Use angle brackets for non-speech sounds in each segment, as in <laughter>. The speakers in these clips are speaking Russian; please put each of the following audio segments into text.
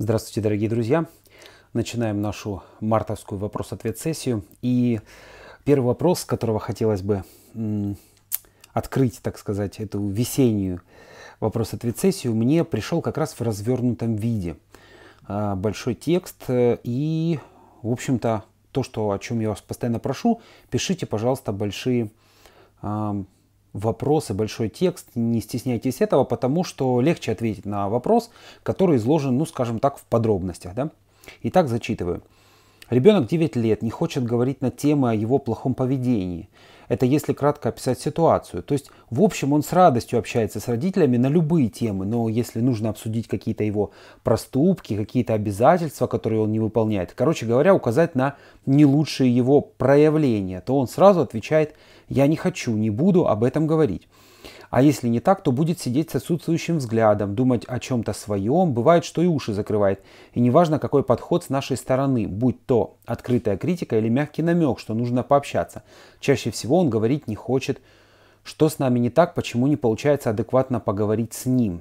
Здравствуйте, дорогие друзья. Начинаем нашу мартовскую вопрос-ответ сессию. И первый вопрос, с которого хотелось бы открыть, так сказать, эту весеннюю вопрос-ответ сессию, мне пришел как раз в развернутом виде. А, большой текст и, в общем-то, то, что, о чем я вас постоянно прошу, пишите, пожалуйста, большие вопросы, большой текст, не стесняйтесь этого, потому что легче ответить на вопрос, который изложен, ну, скажем так, в подробностях. Да? Итак, зачитываю. Ребенок 9 лет не хочет говорить на темы о его плохом поведении. Это если кратко описать ситуацию. То есть, в общем, он с радостью общается с родителями на любые темы, но если нужно обсудить какие-то его проступки, какие-то обязательства, которые он не выполняет, короче говоря, указать на не лучшие его проявления, то он сразу отвечает «я не хочу, не буду об этом говорить». А если не так, то будет сидеть с отсутствующим взглядом, думать о чем-то своем, бывает, что и уши закрывает. И неважно, какой подход с нашей стороны, будь то открытая критика или мягкий намек, что нужно пообщаться. Чаще всего он говорить не хочет, что с нами не так, почему не получается адекватно поговорить с ним.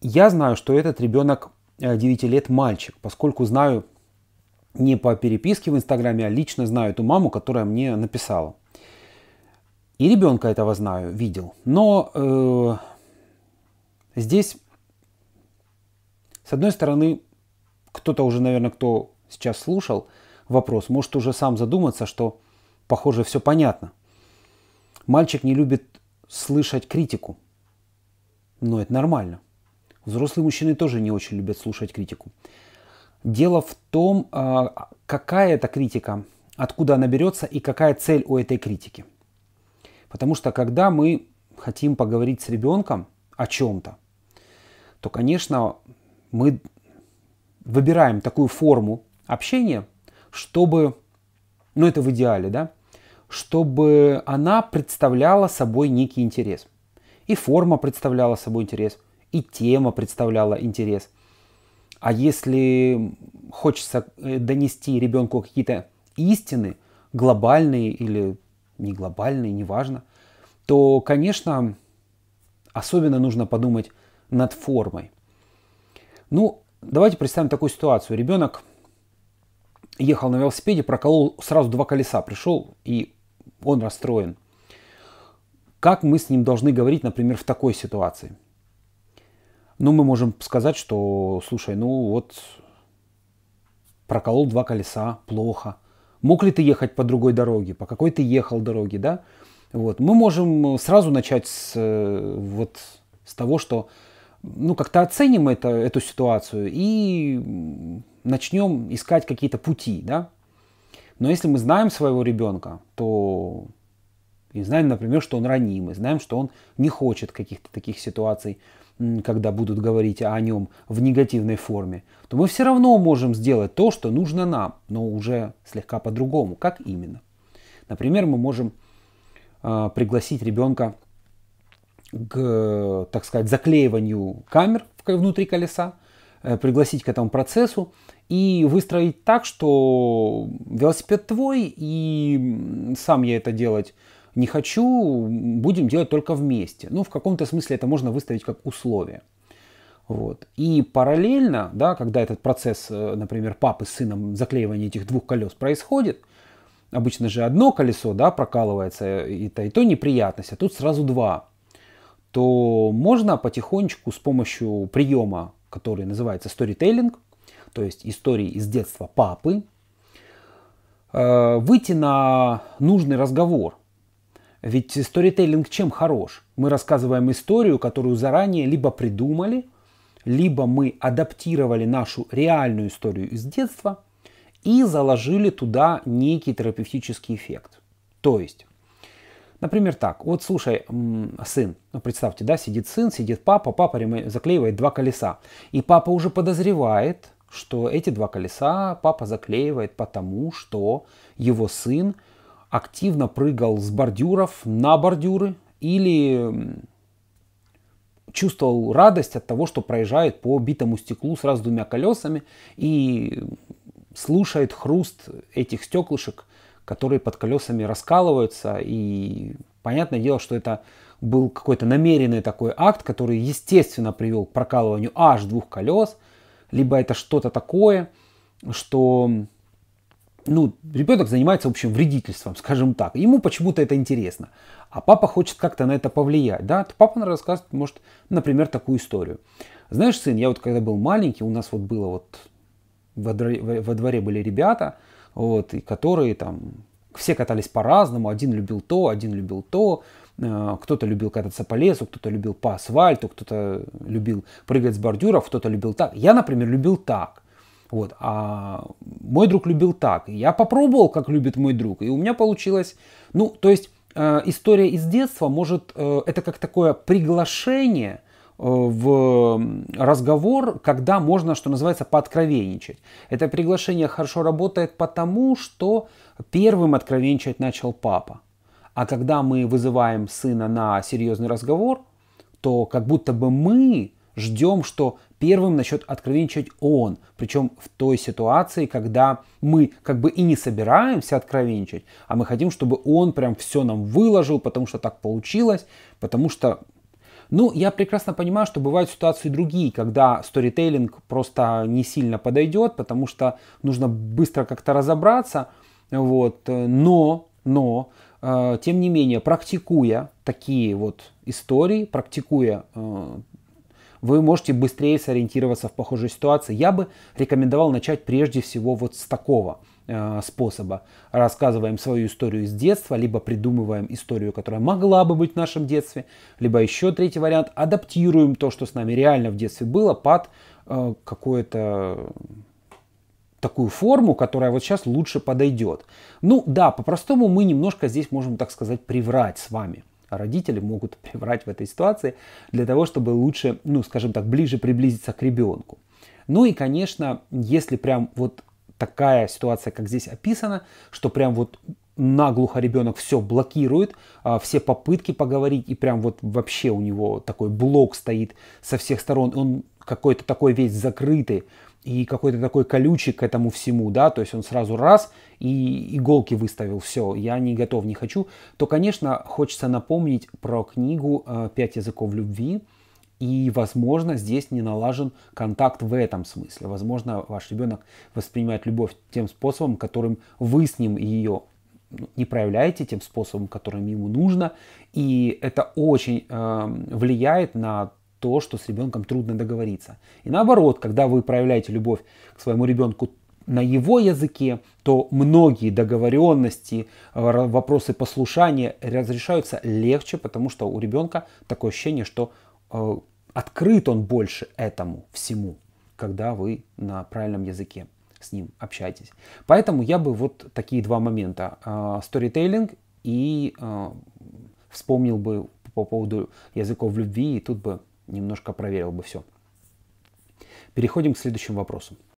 Я знаю, что этот ребенок 9 э, лет мальчик, поскольку знаю не по переписке в Инстаграме, а лично знаю эту маму, которая мне написала. И ребенка этого знаю, видел. Но э, здесь, с одной стороны, кто-то уже, наверное, кто сейчас слушал вопрос, может уже сам задуматься, что, похоже, все понятно. Мальчик не любит слышать критику. Но это нормально. Взрослые мужчины тоже не очень любят слушать критику. Дело в том, а, какая это критика, откуда она берется и какая цель у этой критики – Потому что когда мы хотим поговорить с ребенком о чем-то, то, конечно, мы выбираем такую форму общения, чтобы, ну это в идеале, да, чтобы она представляла собой некий интерес. И форма представляла собой интерес, и тема представляла интерес. А если хочется э, донести ребенку какие-то истины, глобальные или не глобальный, неважно, то, конечно, особенно нужно подумать над формой. Ну, давайте представим такую ситуацию. Ребенок ехал на велосипеде, проколол сразу два колеса, пришел и он расстроен. Как мы с ним должны говорить, например, в такой ситуации? Ну, мы можем сказать, что, слушай, ну вот проколол два колеса, плохо. Мог ли ты ехать по другой дороге, по какой ты ехал дороге, да? Вот. Мы можем э, сразу начать с, э, вот, с того, что ну, как-то оценим это, эту ситуацию и начнем искать какие-то пути, да? Но если мы знаем своего ребенка, то и знаем, например, что он ранимый, знаем, что он не хочет каких-то таких ситуаций, когда будут говорить о нем в негативной форме, то мы все равно можем сделать то, что нужно нам, но уже слегка по-другому. Как именно? Например, мы можем э, пригласить ребенка к, так сказать, заклеиванию камер внутри колеса, э, пригласить к этому процессу и выстроить так, что велосипед твой, и сам я это делать не хочу, будем делать только вместе. Ну, в каком-то смысле это можно выставить как условие. Вот. И параллельно, да, когда этот процесс, э, например, папы с сыном заклеивания этих двух колес происходит, обычно же одно колесо да, прокалывается, э, и то, и то неприятность, а тут сразу два, то можно потихонечку с помощью приема, который называется storytelling, то есть истории из детства папы, э, выйти на нужный разговор – ведь сторителлинг чем хорош? Мы рассказываем историю, которую заранее либо придумали, либо мы адаптировали нашу реальную историю из детства и заложили туда некий терапевтический эффект. То есть, например, так, вот слушай, сын, ну представьте, да, сидит сын, сидит папа, папа заклеивает два колеса, и папа уже подозревает, что эти два колеса папа заклеивает потому, что его сын активно прыгал с бордюров на бордюры или чувствовал радость от того, что проезжает по битому стеклу сразу двумя колесами и слушает хруст этих стеклышек, которые под колесами раскалываются. И понятное дело, что это был какой-то намеренный такой акт, который, естественно, привел к прокалыванию аж двух колес, либо это что-то такое, что ну, ребенок занимается, в общем, вредительством, скажем так. Ему почему-то это интересно. А папа хочет как-то на это повлиять, да? То папа рассказывает, может, например, такую историю. Знаешь, сын, я вот когда был маленький, у нас вот было вот во дворе, во дворе были ребята, вот, и которые там все катались по-разному, один любил то, один любил то, э, кто-то любил кататься по лесу, кто-то любил по асфальту, кто-то любил прыгать с бордюров, кто-то любил так. Я, например, любил так. Вот. А мой друг любил так. И я попробовал, как любит мой друг, и у меня получилось... Ну, то есть э, история из детства может... Э, это как такое приглашение э, в разговор, когда можно, что называется, пооткровенничать. Это приглашение хорошо работает потому, что первым откровенничать начал папа. А когда мы вызываем сына на серьезный разговор, то как будто бы мы ждем, что первым начнет откровенничать он. Причем в той ситуации, когда мы как бы и не собираемся откровенничать, а мы хотим, чтобы он прям все нам выложил, потому что так получилось, потому что ну, я прекрасно понимаю, что бывают ситуации другие, когда сторитейлинг просто не сильно подойдет, потому что нужно быстро как-то разобраться. Вот. Но, но, э, тем не менее, практикуя такие вот истории, практикуя э, вы можете быстрее сориентироваться в похожей ситуации. Я бы рекомендовал начать прежде всего вот с такого э, способа. Рассказываем свою историю из детства, либо придумываем историю, которая могла бы быть в нашем детстве, либо еще третий вариант, адаптируем то, что с нами реально в детстве было, под э, какое-то такую форму, которая вот сейчас лучше подойдет. Ну да, по-простому мы немножко здесь можем, так сказать, приврать с вами. А родители могут <laughs> приврать в этой ситуации для того, чтобы лучше, ну, скажем так, ближе приблизиться к ребенку. Ну и, конечно, если прям вот такая ситуация, как здесь описана, что прям вот наглухо ребенок все блокирует, а, все попытки поговорить, и прям вот вообще у него такой блок стоит со всех сторон, он какой-то такой весь закрытый и какой-то такой колючий к этому всему, да, то есть он сразу раз и иголки выставил, все, я не готов, не хочу, то, конечно, хочется напомнить про книгу э, «Пять языков любви», и, возможно, здесь не налажен контакт в этом смысле. Возможно, ваш ребенок воспринимает любовь тем способом, которым вы с ним ее ну, не проявляете тем способом, которым ему нужно. И это очень э, влияет на то, что с ребенком трудно договориться. И наоборот, когда вы проявляете любовь к своему ребенку на его языке, то многие договоренности, э, вопросы послушания разрешаются легче, потому что у ребенка такое ощущение, что э, открыт он больше этому всему, когда вы на правильном языке с ним общаетесь. Поэтому я бы вот такие два момента, сторитейлинг э, и вспомнил бы по поводу языков любви, и тут бы немножко проверил бы все. Переходим к следующим вопросам.